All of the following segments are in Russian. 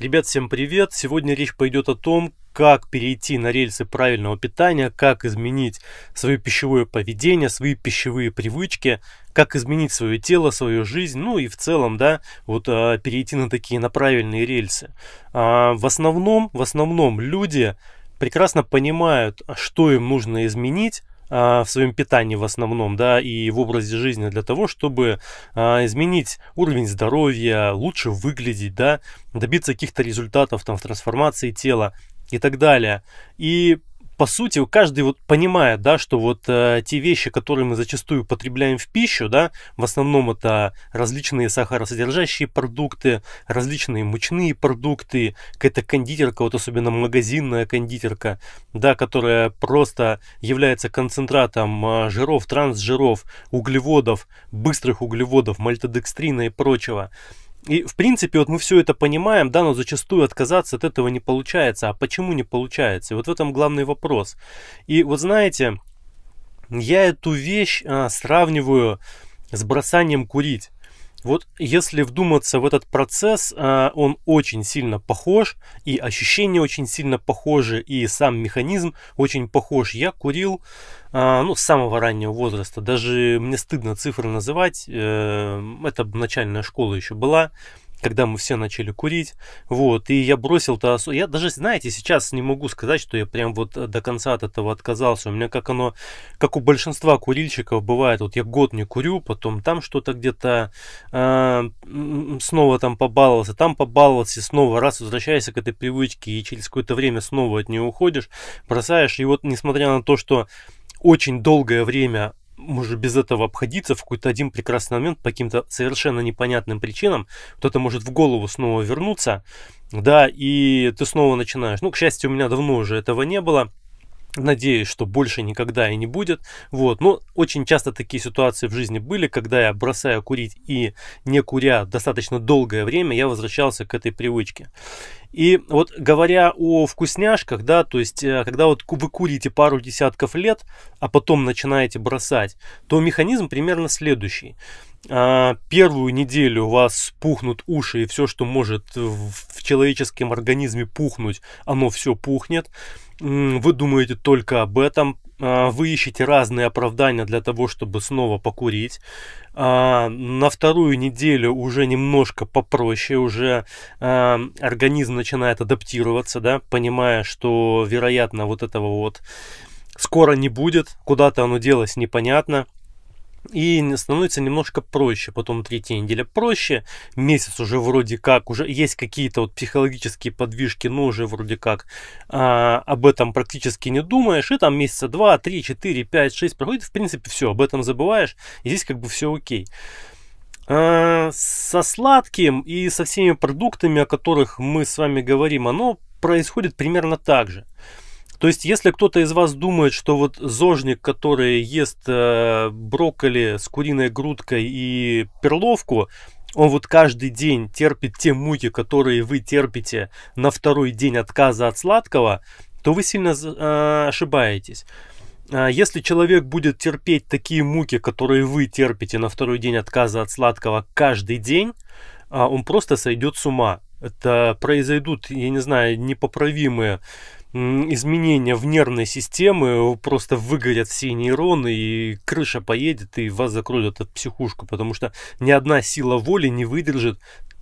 Ребят, всем привет! Сегодня речь пойдет о том, как перейти на рельсы правильного питания, как изменить свое пищевое поведение, свои пищевые привычки, как изменить свое тело, свою жизнь, ну и в целом, да, вот а, перейти на такие, на правильные рельсы. А, в основном, в основном люди прекрасно понимают, а что им нужно изменить, а, в своем питании в основном, да, и в образе жизни для того, чтобы а, изменить уровень здоровья, лучше выглядеть, да, добиться каких-то результатов там в трансформации тела и так далее. И по сути, каждый вот понимает, да, что вот э, те вещи, которые мы зачастую потребляем в пищу, да, в основном это различные сахаросодержащие продукты, различные мучные продукты, какая-то кондитерка, вот особенно магазинная кондитерка, да, которая просто является концентратом э, жиров, трансжиров, углеводов, быстрых углеводов, мальтодекстрина и прочего. И, в принципе, вот мы все это понимаем, да, но зачастую отказаться от этого не получается. А почему не получается? И вот в этом главный вопрос. И вот знаете, я эту вещь а, сравниваю с бросанием курить. Вот если вдуматься в этот процесс, э, он очень сильно похож, и ощущения очень сильно похожи, и сам механизм очень похож. Я курил э, ну, с самого раннего возраста, даже мне стыдно цифры называть, э, это начальная школа еще была, когда мы все начали курить, вот, и я бросил то я даже, знаете, сейчас не могу сказать, что я прям вот э, до конца от этого отказался, у меня как оно, как у большинства курильщиков бывает, вот я год не курю, потом там что-то где-то э, снова там побаловался, там побаловался, снова раз возвращаешься к этой привычке и через какое-то время снова от нее уходишь, бросаешь, и вот несмотря на то, что очень долгое время может без этого обходиться, в какой-то один прекрасный момент по каким-то совершенно непонятным причинам вот это может в голову снова вернуться, да, и ты снова начинаешь. Ну, к счастью, у меня давно уже этого не было, Надеюсь, что больше никогда и не будет. Вот. Но очень часто такие ситуации в жизни были, когда я бросаю курить и не куря достаточно долгое время, я возвращался к этой привычке. И вот говоря о вкусняшках, да, то есть э, когда вот вы курите пару десятков лет, а потом начинаете бросать, то механизм примерно следующий. А, первую неделю у вас пухнут уши и все, что может в человеческом организме пухнуть, оно все пухнет. Вы думаете только об этом. А, вы ищете разные оправдания для того, чтобы снова покурить. А, на вторую неделю уже немножко попроще, уже организм начинает адаптироваться, да, понимая, что, вероятно, вот этого вот скоро не будет, куда-то оно делось непонятно и становится немножко проще. Потом третья неделя проще, месяц уже вроде как, уже есть какие-то вот психологические подвижки, но уже вроде как а, об этом практически не думаешь. И там месяца 2, 3, 4, 5, 6 проходит, в принципе, все, об этом забываешь, и здесь как бы все окей. А, со сладким и со всеми продуктами, о которых мы с вами говорим, оно происходит примерно так же. То есть, если кто-то из вас думает, что вот зожник, который ест э, брокколи с куриной грудкой и перловку, он вот каждый день терпит те муки, которые вы терпите на второй день отказа от сладкого, то вы сильно э, ошибаетесь. А если человек будет терпеть такие муки, которые вы терпите на второй день отказа от сладкого каждый день, а он просто сойдет с ума. Это произойдут, я не знаю, непоправимые изменения в нервной системе, просто выгорят все нейроны, и крыша поедет, и вас закроют от психушку, потому что ни одна сила воли не выдержит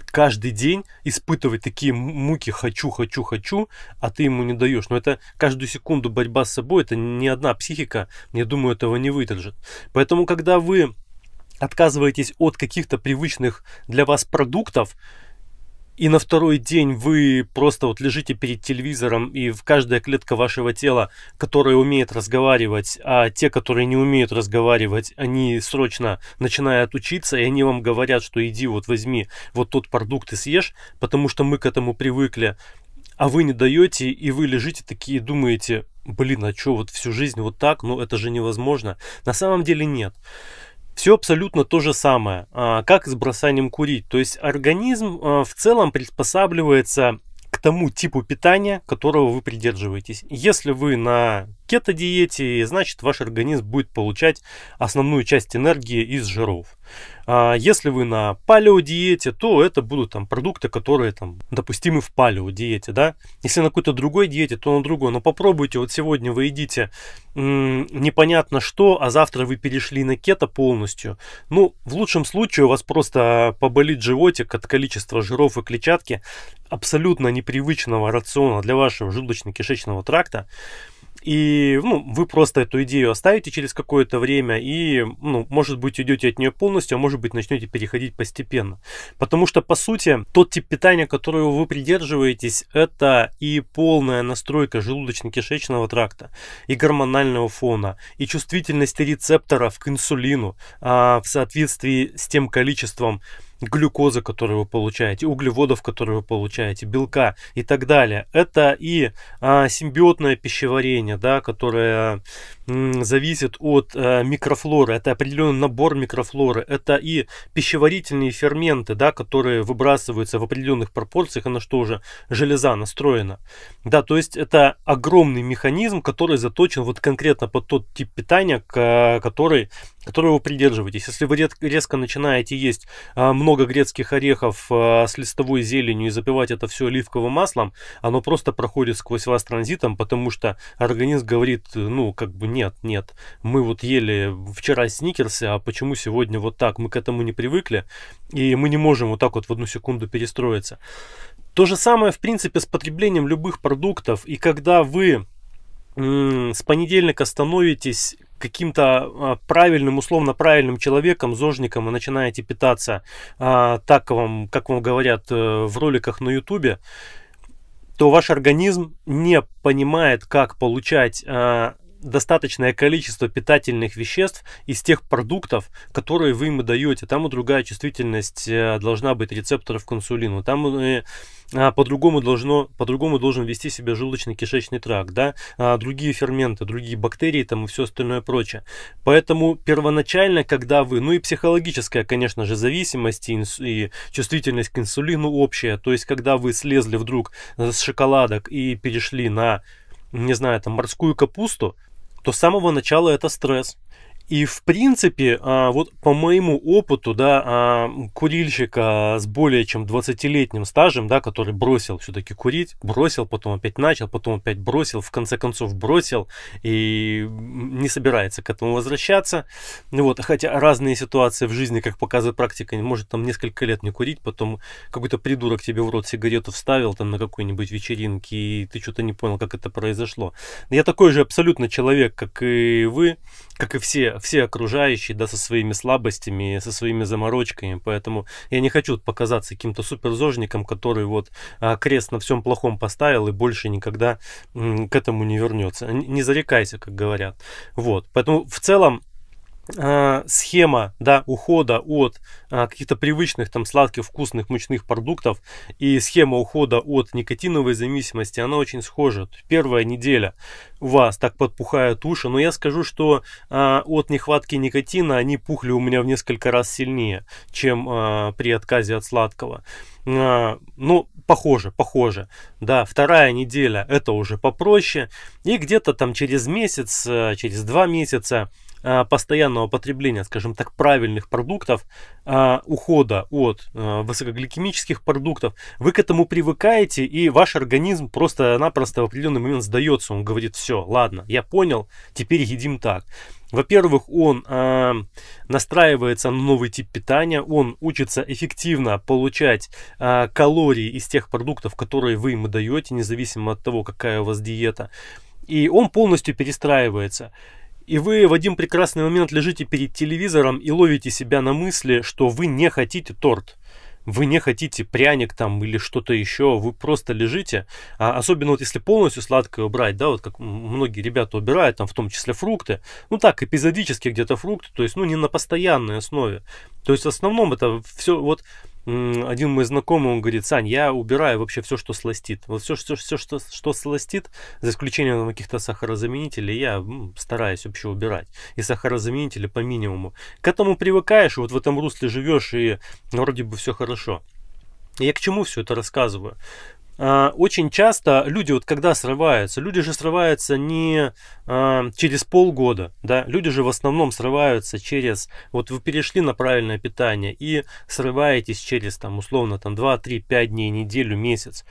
каждый день испытывать такие муки «хочу, хочу, хочу», а ты ему не даешь. Но это каждую секунду борьба с собой, это ни одна психика, я думаю, этого не выдержит. Поэтому, когда вы отказываетесь от каких-то привычных для вас продуктов, и на второй день вы просто вот лежите перед телевизором, и в каждая клетка вашего тела, которая умеет разговаривать, а те, которые не умеют разговаривать, они срочно начинают учиться, и они вам говорят, что иди вот возьми вот тот продукт и съешь, потому что мы к этому привыкли, а вы не даете, и вы лежите такие думаете, блин, а что вот всю жизнь вот так, ну это же невозможно. На самом деле нет. Нет все абсолютно то же самое, а, как с бросанием курить. То есть организм а, в целом приспосабливается к тому типу питания, которого вы придерживаетесь. Если вы на кето-диете, и значит ваш организм будет получать основную часть энергии из жиров. А если вы на палеодиете, то это будут там продукты, которые там допустимы в палеодиете, да. Если на какой-то другой диете, то на другой. Но попробуйте, вот сегодня вы едите непонятно что, а завтра вы перешли на кето полностью. Ну, в лучшем случае у вас просто поболит животик от количества жиров и клетчатки абсолютно непривычного рациона для вашего желудочно-кишечного тракта и ну, вы просто эту идею оставите через какое-то время, и, ну, может быть, уйдете от нее полностью, а может быть, начнете переходить постепенно. Потому что, по сути, тот тип питания, которого вы придерживаетесь, это и полная настройка желудочно-кишечного тракта, и гормонального фона, и чувствительность рецепторов к инсулину а, в соответствии с тем количеством глюкозы, которую вы получаете, углеводов, которые вы получаете, белка и так далее. Это и а, симбиотное пищеварение, да, которое м, зависит от а, микрофлоры. Это определенный набор микрофлоры. Это и пищеварительные ферменты, да, которые выбрасываются в определенных пропорциях, и на что уже железа настроена. Да, то есть это огромный механизм, который заточен вот конкретно под тот тип питания, к, который которую вы придерживаетесь, Если вы резко начинаете есть а, много грецких орехов а, с листовой зеленью и запивать это все оливковым маслом, оно просто проходит сквозь вас транзитом, потому что организм говорит, ну, как бы нет, нет, мы вот ели вчера сникерсы, а почему сегодня вот так? Мы к этому не привыкли, и мы не можем вот так вот в одну секунду перестроиться. То же самое, в принципе, с потреблением любых продуктов. И когда вы с понедельника становитесь каким-то а, правильным, условно правильным человеком, зожником и начинаете питаться а, так, вам, как вам говорят э, в роликах на ютубе, то ваш организм не понимает, как получать а, достаточное количество питательных веществ из тех продуктов, которые вы ему даете. Там и другая чувствительность э, должна быть рецепторов к инсулину. Там а, по-другому должно, по-другому должен вести себя желудочно-кишечный тракт, да, а, другие ферменты, другие бактерии там и все остальное прочее. Поэтому первоначально, когда вы, ну и психологическая, конечно же, зависимость и, инс, и чувствительность к инсулину общая, то есть когда вы слезли вдруг с шоколадок и перешли на не знаю, там, морскую капусту, то с самого начала это стресс. И, в принципе, а, вот по моему опыту, да, а, курильщика с более чем 20-летним стажем, да, который бросил все-таки курить, бросил, потом опять начал, потом опять бросил, в конце концов бросил и не собирается к этому возвращаться. Ну вот, хотя разные ситуации в жизни, как показывает практика, может там несколько лет не курить, потом какой-то придурок тебе в рот сигарету вставил там на какой-нибудь вечеринке, и ты что-то не понял, как это произошло. Я такой же абсолютно человек, как и вы, как и все все, окружающие, да, со своими слабостями, со своими заморочками, поэтому я не хочу показаться каким-то суперзожником, который вот а, крест на всем плохом поставил и больше никогда к этому не вернется. Не зарекайся, как говорят. Вот, поэтому в целом а, схема да, ухода от а, каких-то привычных там сладких, вкусных, мучных продуктов и схема ухода от никотиновой зависимости, она очень схожа. Первая неделя у вас так подпухают уши, но я скажу, что а, от нехватки никотина они пухли у меня в несколько раз сильнее, чем при отказе от сладкого. ну, похоже, похоже. Да, вторая неделя это уже попроще. И где-то там через месяц, через два месяца Э, постоянного потребления, скажем так, правильных продуктов, э, ухода от э, высокогликемических продуктов, вы к этому привыкаете, и ваш организм просто-напросто в определенный момент сдается. Он говорит, все, ладно, я понял, теперь едим так. Во-первых, он э, настраивается на новый тип питания, он учится эффективно получать э, калории из тех продуктов, которые вы ему даете, независимо от того, какая у вас диета. И он полностью перестраивается. И вы в один прекрасный момент лежите перед телевизором и ловите себя на мысли, что вы не хотите торт. Вы не хотите пряник там или что-то еще, вы просто лежите, а особенно вот если полностью сладкое убрать, да, вот как многие ребята убирают, там в том числе фрукты, ну так, эпизодически где-то фрукты, то есть, ну не на постоянной основе. То есть в основном это все вот один мой знакомый, он говорит, Сань, я убираю вообще все, что сластит. Вот все, все, все что, что сластит, за исключением каких-то сахарозаменителей, я стараюсь вообще убирать. И сахарозаменители по минимуму. К этому привыкаешь, и вот в этом русле живешь, и вроде бы все хорошо. Я к чему все это рассказываю? А, очень часто люди вот когда срываются, люди же срываются не а, через полгода, да, люди же в основном срываются через, вот вы перешли на правильное питание и срываетесь через там условно там 2, 3, 5 дней, неделю, месяц.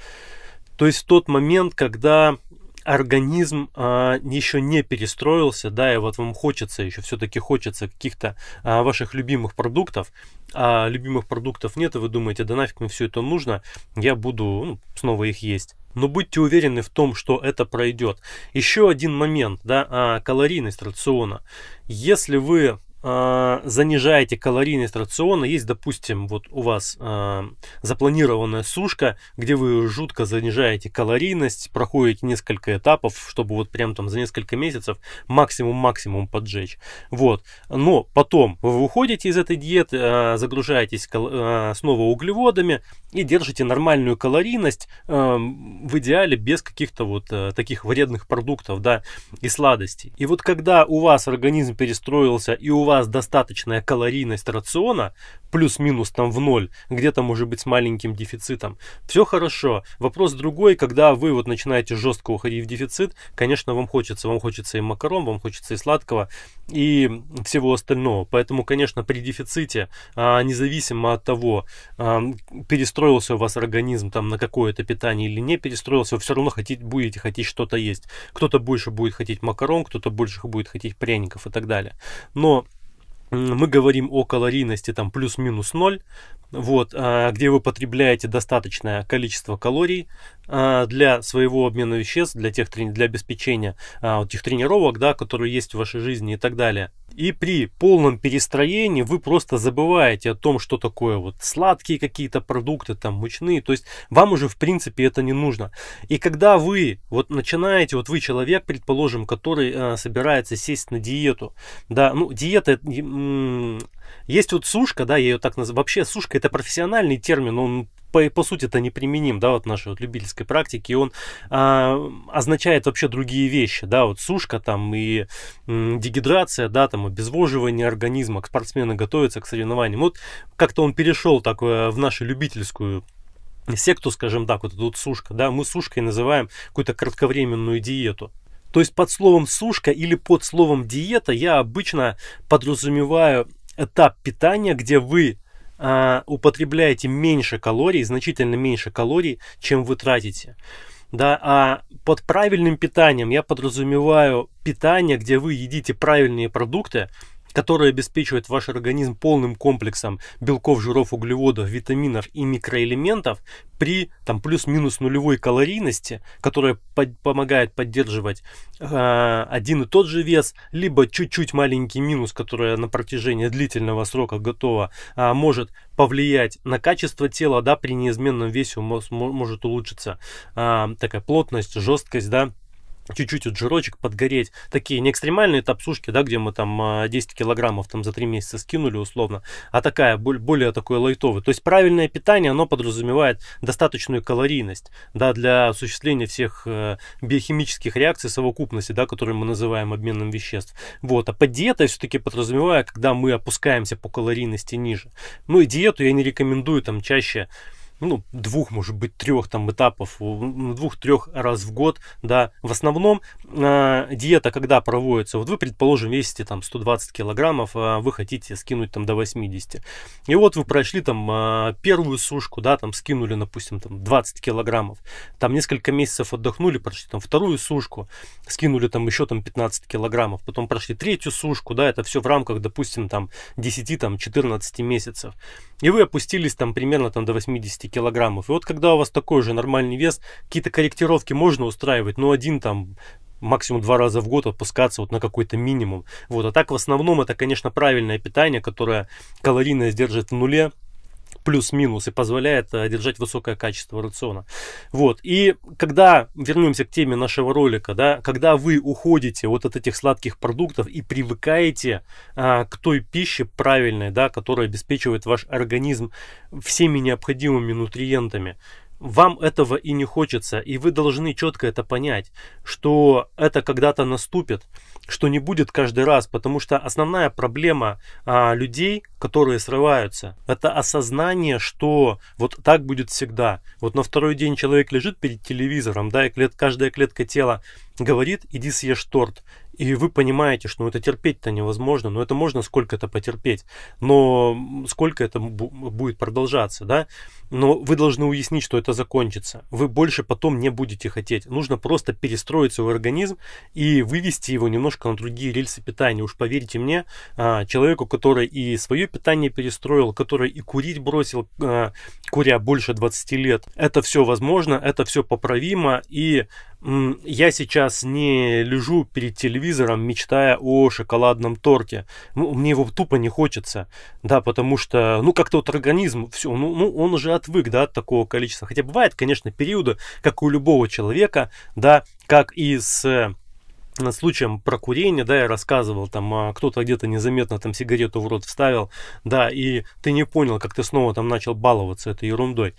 То есть в тот момент, когда организм а, еще не перестроился, да, и вот вам хочется еще, все-таки хочется каких-то а, ваших любимых продуктов, а любимых продуктов нет, и вы думаете, да нафиг мне все это нужно, я буду ну, снова их есть. Но будьте уверены в том, что это пройдет. Еще один момент, да, а, калорийность рациона. Если вы а, занижаете калорийность рациона, есть, допустим, вот у вас э, запланированная сушка, где вы жутко занижаете калорийность, проходите несколько этапов, чтобы вот прям там за несколько месяцев максимум-максимум поджечь. Вот. Но потом вы выходите из этой диеты, э, загружаетесь э, снова углеводами и держите нормальную калорийность э, в идеале без каких-то вот э, таких вредных продуктов, да, и сладостей. И вот когда у вас организм перестроился и у вас вас достаточная калорийность рациона, плюс-минус там в ноль, где-то может быть с маленьким дефицитом, все хорошо. Вопрос другой, когда вы вот начинаете жестко уходить в дефицит, конечно, вам хочется. Вам хочется и макарон, вам хочется и сладкого, и всего остального. Поэтому, конечно, при дефиците, а, независимо от того, а, перестроился у вас организм там на какое-то питание или не перестроился, вы все равно хотите, будете хотеть что-то есть. Кто-то больше будет хотеть макарон, кто-то больше будет хотеть пряников и так далее. Но мы говорим о калорийности там плюс-минус 0, вот, а, где вы потребляете достаточное количество калорий а, для своего обмена веществ, для, тех, для обеспечения а, тех тренировок, да, которые есть в вашей жизни и так далее. И при полном перестроении вы просто забываете о том, что такое вот сладкие какие-то продукты, там мучные. То есть вам уже в принципе это не нужно. И когда вы вот начинаете, вот вы человек, предположим, который э, собирается сесть на диету. Да, ну диета есть вот сушка, да, я ее так называю. Вообще сушка это профессиональный термин, он по, по сути-то неприменим, да, вот нашей вот любительской практики, он а, означает вообще другие вещи, да, вот сушка там и м, дегидрация, да, там обезвоживание организма, спортсмены готовятся к соревнованиям. Вот как-то он перешел так в нашу любительскую секту, скажем так, вот эта вот сушка, да, мы сушкой называем какую-то кратковременную диету. То есть под словом сушка или под словом диета я обычно подразумеваю этап питания, где вы а, употребляете меньше калорий, значительно меньше калорий, чем вы тратите. Да, а под правильным питанием я подразумеваю питание, где вы едите правильные продукты, который обеспечивает ваш организм полным комплексом белков, жиров, углеводов, витаминов и микроэлементов при там плюс-минус нулевой калорийности, которая под, помогает поддерживать э, один и тот же вес, либо чуть-чуть маленький минус, который на протяжении длительного срока готова, э, может повлиять на качество тела, да, при неизменном весе может улучшиться э, такая плотность, жесткость, да, чуть-чуть вот жирочек подгореть. Такие не экстремальные тапсушки, да, где мы там 10 а, килограммов там за 3 месяца скинули условно, а такая, более такой лайтовый. То есть правильное питание, оно подразумевает достаточную калорийность, да, для осуществления всех э, биохимических реакций совокупности, да, которые мы называем обменом веществ. Вот, а под диетой все-таки подразумеваю, когда мы опускаемся по калорийности ниже. Ну и диету я не рекомендую там чаще ну, двух, может быть, трех там этапов, двух-трех раз в год, да, в основном э, диета когда проводится, вот вы, предположим, весите там 120 килограммов, а вы хотите скинуть там до 80, и вот вы прошли там а, первую сушку, да, там скинули, допустим, там 20 килограммов, там несколько месяцев отдохнули, прошли там вторую сушку, скинули там еще там 15 килограммов, потом прошли третью сушку, да, это все в рамках, допустим, там 10-14 там, месяцев, и вы опустились там примерно там до 80 200 килограммов. И вот когда у вас такой же нормальный вес, какие-то корректировки можно устраивать, но ну, один там максимум два раза в год отпускаться вот на какой-то минимум. Вот. А так в основном это, конечно, правильное питание, которое калорийное сдержит в нуле, плюс-минус и позволяет э, держать высокое качество рациона. Вот. И когда, вернемся к теме нашего ролика, да, когда вы уходите вот от этих сладких продуктов и привыкаете а, к той пище правильной, да, которая обеспечивает ваш организм всеми необходимыми нутриентами, вам этого и не хочется, и вы должны четко это понять, что это когда-то наступит, что не будет каждый раз, потому что основная проблема а, людей, которые срываются, это осознание, что вот так будет всегда. Вот на второй день человек лежит перед телевизором, да, и клет, каждая клетка тела говорит, иди съешь торт. И вы понимаете, что ну, это терпеть-то невозможно, но это можно сколько-то потерпеть, но сколько это будет продолжаться, да? Но вы должны уяснить, что это закончится. Вы больше потом не будете хотеть. Нужно просто перестроить свой организм и вывести его немножко на другие рельсы питания. Уж поверьте мне, а, человеку, который и свое питание перестроил, который и курить бросил, а, куря больше 20 лет, это все возможно, это все поправимо, и я сейчас не лежу перед телевизором, мечтая о шоколадном торте. Ну, мне его тупо не хочется, да, потому что, ну, как-то вот организм, все, ну, ну, он уже отвык, да, от такого количества. Хотя бывает, конечно, периоды, как у любого человека, да, как и с над случаем про курение, да, я рассказывал, там, а, кто-то где-то незаметно там сигарету в рот вставил, да, и ты не понял, как ты снова там начал баловаться этой ерундой.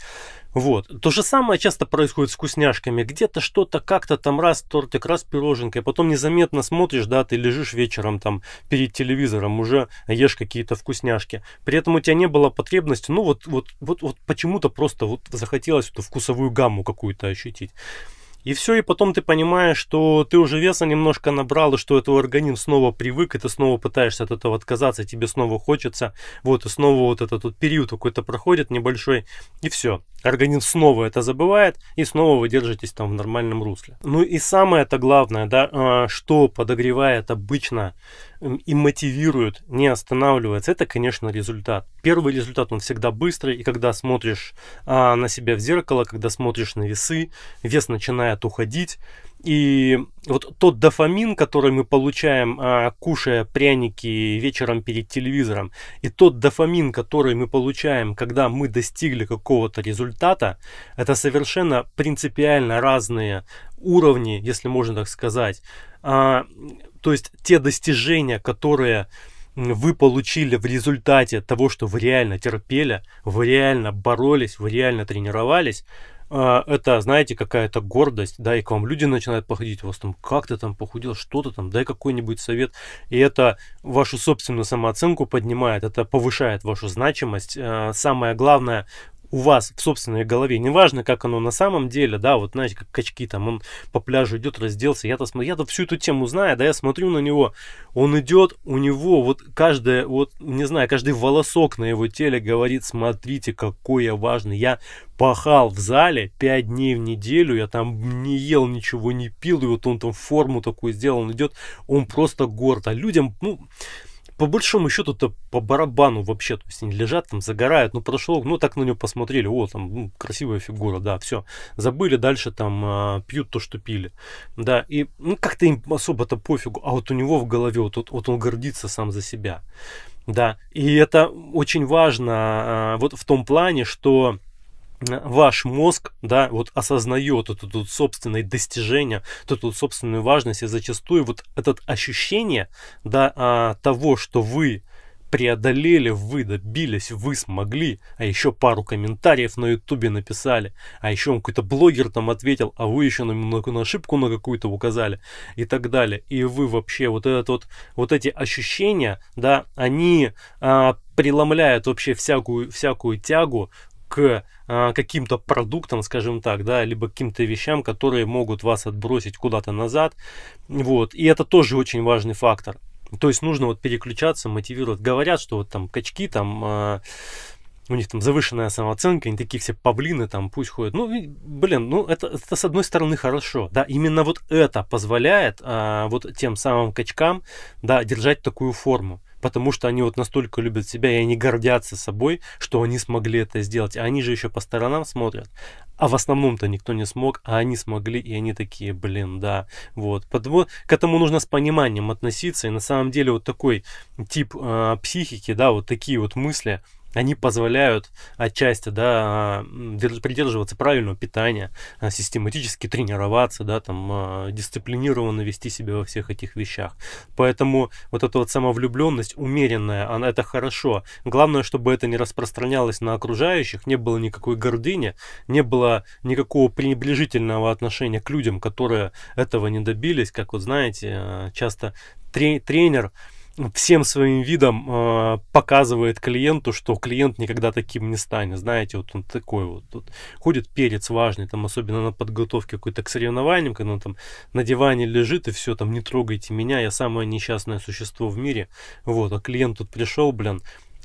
Вот. То же самое часто происходит с вкусняшками. Где-то что-то как-то там раз тортик, раз пироженка, и потом незаметно смотришь, да, ты лежишь вечером там перед телевизором, уже ешь какие-то вкусняшки. При этом у тебя не было потребности, ну вот, вот, вот, вот почему-то просто вот захотелось эту вкусовую гамму какую-то ощутить. И все, и потом ты понимаешь, что ты уже веса немножко набрал, и что твой организм снова привык, и ты снова пытаешься от этого отказаться, и тебе снова хочется. Вот, и снова вот этот вот период какой-то проходит небольшой, и все. Организм снова это забывает, и снова вы держитесь там в нормальном русле. Ну и самое-то главное, да, а, что подогревает обычно и мотивирует не останавливаться, это, конечно, результат. Первый результат, он всегда быстрый, и когда смотришь а, на себя в зеркало, когда смотришь на весы, вес начинает уходить, и вот тот дофамин, который мы получаем, а, кушая пряники вечером перед телевизором, и тот дофамин, который мы получаем, когда мы достигли какого-то результата, это совершенно принципиально разные уровни, если можно так сказать. А, то есть те достижения, которые вы получили в результате того, что вы реально терпели, вы реально боролись, вы реально тренировались, а, это, знаете, какая-то гордость, да, и к вам люди начинают походить, у вас там, как ты там похудел, что ты там, дай какой-нибудь совет, и это вашу собственную самооценку поднимает, это повышает вашу значимость. А, самое главное, у вас в собственной голове, неважно, как оно на самом деле, да, вот знаете, как качки там, он по пляжу идет, разделся, я-то смотрю, я-то всю эту тему знаю, да, я смотрю на него, он идет, у него вот каждая, вот, не знаю, каждый волосок на его теле говорит, смотрите, какой я важный, я пахал в зале 5 дней в неделю, я там не ел ничего, не пил, и вот он там форму такую сделал, он идет, он просто горд, а людям, ну, по большому счету-то по барабану вообще, то есть они лежат там, загорают, ну прошло, ну так на него посмотрели, о, там ну, красивая фигура, да, все, забыли, дальше там а, пьют то, что пили, да, и ну как-то им особо-то пофигу, а вот у него в голове, вот, вот, вот он гордится сам за себя, да, и это очень важно а, вот в том плане, что ваш мозг, да, вот осознает это тут собственное достижение, эту тут собственную важность, и зачастую вот это ощущение, да, а, того, что вы преодолели, вы добились, вы смогли, а еще пару комментариев на ютубе написали, а еще вам какой-то блогер там ответил, а вы еще на, на, на ошибку на какую-то указали и так далее. И вы вообще вот этот вот, вот эти ощущения, да, они а, преломляют вообще всякую, всякую тягу к а, каким-то продуктам, скажем так, да, либо каким-то вещам, которые могут вас отбросить куда-то назад. Вот. И это тоже очень важный фактор. То есть нужно вот переключаться, мотивировать. Говорят, что вот там качки, там а, у них там завышенная самооценка, они такие все павлины там пусть ходят. Ну, блин, ну это, это с одной стороны хорошо, да, именно вот это позволяет а, вот тем самым качкам, да, держать такую форму потому что они вот настолько любят себя, и они гордятся собой, что они смогли это сделать. А они же еще по сторонам смотрят. А в основном-то никто не смог, а они смогли, и они такие, блин, да. Вот. Потому к этому нужно с пониманием относиться. И на самом деле вот такой тип э, психики, да, вот такие вот мысли, они позволяют отчасти да, придерживаться правильного питания, а, систематически тренироваться, да, там, а, дисциплинированно вести себя во всех этих вещах. Поэтому вот эта вот самовлюбленность умеренная, она, это хорошо. Главное, чтобы это не распространялось на окружающих, не было никакой гордыни, не было никакого пренебрежительного отношения к людям, которые этого не добились. Как вот знаете, а, часто тренер всем своим видом э, показывает клиенту, что клиент никогда таким не станет. Знаете, вот он такой вот, вот ходит перец важный, там особенно на подготовке какой-то к соревнованиям, когда он там на диване лежит и все, там не трогайте меня, я самое несчастное существо в мире. Вот, а клиент тут пришел, блин,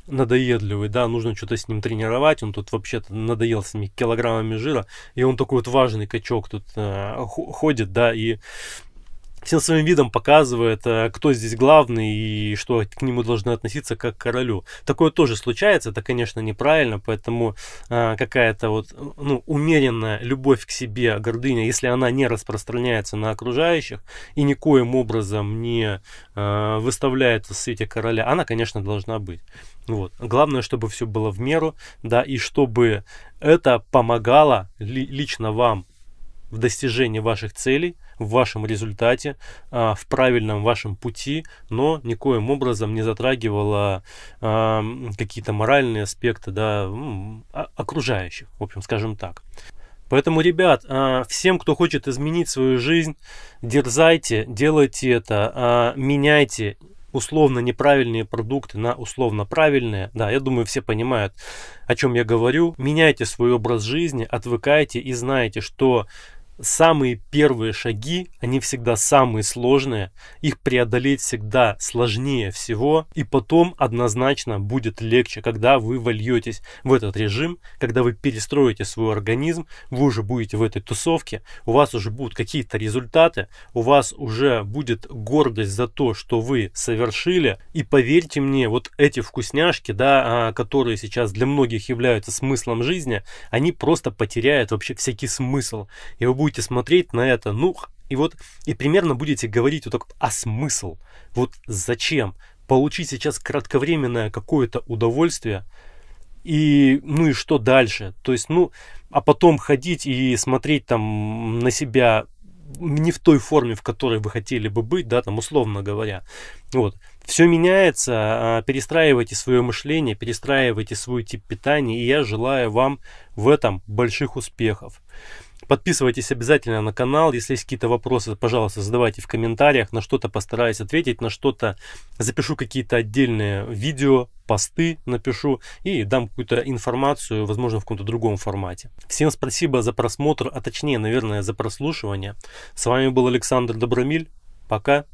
надоедливый, да, нужно что-то с ним тренировать, он тут вообще-то надоел с ними килограммами жира, и он такой вот важный качок тут э, ходит, да, и всем своим видом показывает, э, кто здесь главный и что к нему должны относиться как к королю. Такое тоже случается, это, конечно, неправильно, поэтому э, какая-то вот ну, умеренная любовь к себе, гордыня, если она не распространяется на окружающих и никоим образом не э, выставляет в свете короля, она, конечно, должна быть. Вот. Главное, чтобы все было в меру, да, и чтобы это помогало лично вам в достижении ваших целей, в вашем результате, а, в правильном вашем пути, но никоим образом не затрагивала какие-то моральные аспекты да, окружающих, в общем, скажем так. Поэтому, ребят, а, всем, кто хочет изменить свою жизнь, дерзайте, делайте это, а, меняйте условно неправильные продукты на условно правильные. Да, я думаю, все понимают, о чем я говорю. Меняйте свой образ жизни, отвыкайте и знайте, что самые первые шаги, они всегда самые сложные, их преодолеть всегда сложнее всего, и потом однозначно будет легче, когда вы вольетесь в этот режим, когда вы перестроите свой организм, вы уже будете в этой тусовке, у вас уже будут какие-то результаты, у вас уже будет гордость за то, что вы совершили, и поверьте мне, вот эти вкусняшки, да, а, которые сейчас для многих являются смыслом жизни, они просто потеряют вообще всякий смысл, и вы будете будете смотреть на это, ну, и вот, и примерно будете говорить вот так, а смысл? Вот зачем? Получить сейчас кратковременное какое-то удовольствие, и, ну и что дальше? То есть, ну, а потом ходить и смотреть там на себя не в той форме, в которой вы хотели бы быть, да, там, условно говоря. Вот. Все меняется, а, перестраивайте свое мышление, перестраивайте свой тип питания, и я желаю вам в этом больших успехов. Подписывайтесь обязательно на канал. Если есть какие-то вопросы, пожалуйста, задавайте в комментариях. На что-то постараюсь ответить, на что-то запишу какие-то отдельные видео, посты напишу и дам какую-то информацию, возможно, в каком-то другом формате. Всем спасибо за просмотр, а точнее, наверное, за прослушивание. С вами был Александр Добромиль. Пока.